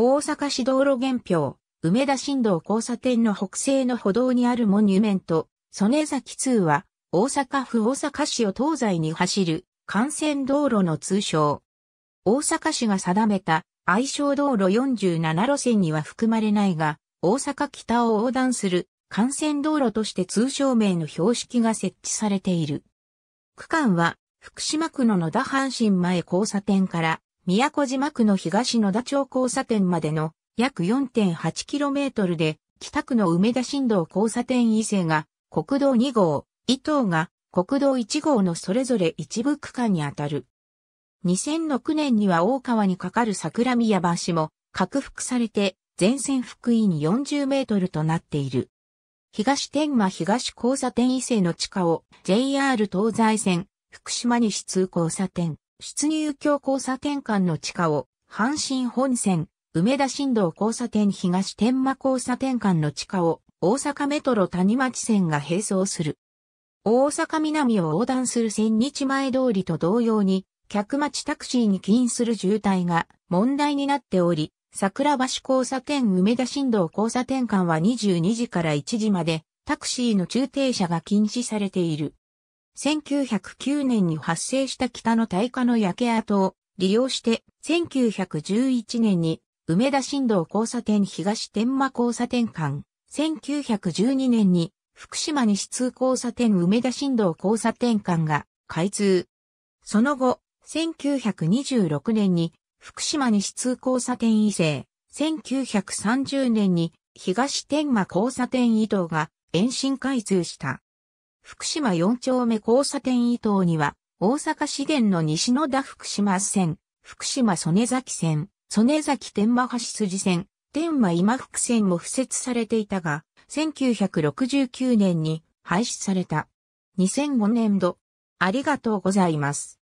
大阪市道路原表、梅田新道交差点の北西の歩道にあるモニュメント、曽根崎2は、大阪府大阪市を東西に走る、幹線道路の通称。大阪市が定めた、愛称道路47路線には含まれないが、大阪北を横断する、幹線道路として通称名の標識が設置されている。区間は、福島区の野田阪神前交差点から、宮古島区の東野田町交差点までの約 4.8km で、北区の梅田新道交差点伊勢が国道2号、伊東が国道1号のそれぞれ一部区間にあたる。2006年には大川に架かる桜宮橋も拡幅されて全線福井に40メートルとなっている。東天満東交差点伊勢の地下を JR 東西線福島西通交差点出入境交差点間の地下を、阪神本線、梅田新道交差点東天満交差点間の地下を、大阪メトロ谷町線が並走する。大阪南を横断する千日前通りと同様に、客待ちタクシーに起因する渋滞が問題になっており、桜橋交差点梅田新道交差点間は22時から1時まで、タクシーの駐停車が禁止されている。1909年に発生した北の大火の焼け跡を利用して、1911年に梅田新道交差点東天間交差点間、1912年に福島西通交差点梅田新道交差点間が開通。その後、1926年に福島西通交差点以西、1930年に東天間交差点移動が延伸開通した。福島4丁目交差点伊東には、大阪市電の西野田福島線、福島曽根崎線、曽根崎天満橋筋線、天満今福線も付設されていたが、1969年に廃止された。2005年度、ありがとうございます。